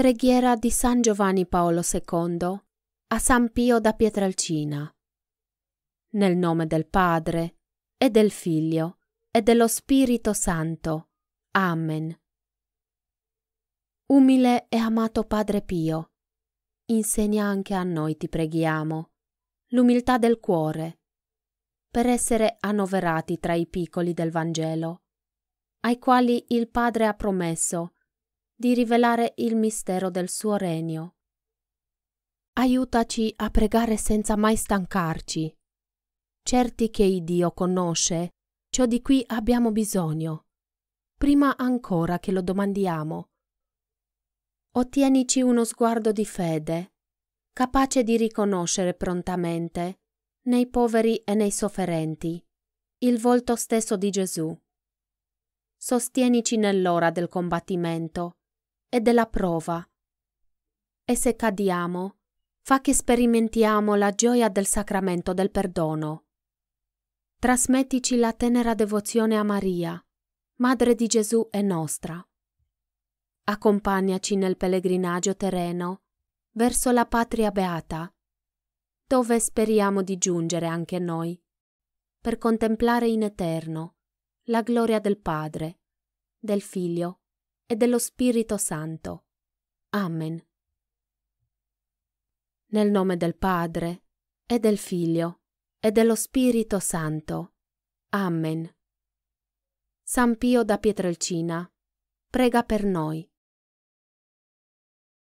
Preghiera di San Giovanni Paolo II a San Pio da Pietralcina. Nel nome del Padre e del Figlio e dello Spirito Santo. Amen. Umile e amato Padre Pio, insegna anche a noi, ti preghiamo, l'umiltà del cuore, per essere annoverati tra i piccoli del Vangelo, ai quali il Padre ha promesso di rivelare il mistero del suo regno. Aiutaci a pregare senza mai stancarci. Certi che il Dio conosce ciò di cui abbiamo bisogno, prima ancora che lo domandiamo. Ottienici uno sguardo di fede, capace di riconoscere prontamente, nei poveri e nei sofferenti, il volto stesso di Gesù. Sostienici nell'ora del combattimento, e della prova. E se cadiamo, fa che sperimentiamo la gioia del sacramento del perdono. Trasmettici la tenera devozione a Maria, Madre di Gesù e nostra. Accompagnaci nel pellegrinaggio terreno verso la patria beata, dove speriamo di giungere anche noi, per contemplare in eterno la gloria del Padre, del Figlio e dello Spirito Santo. Amen. Nel nome del Padre, e del Figlio, e dello Spirito Santo. Amen. San Pio da Pietrelcina, prega per noi.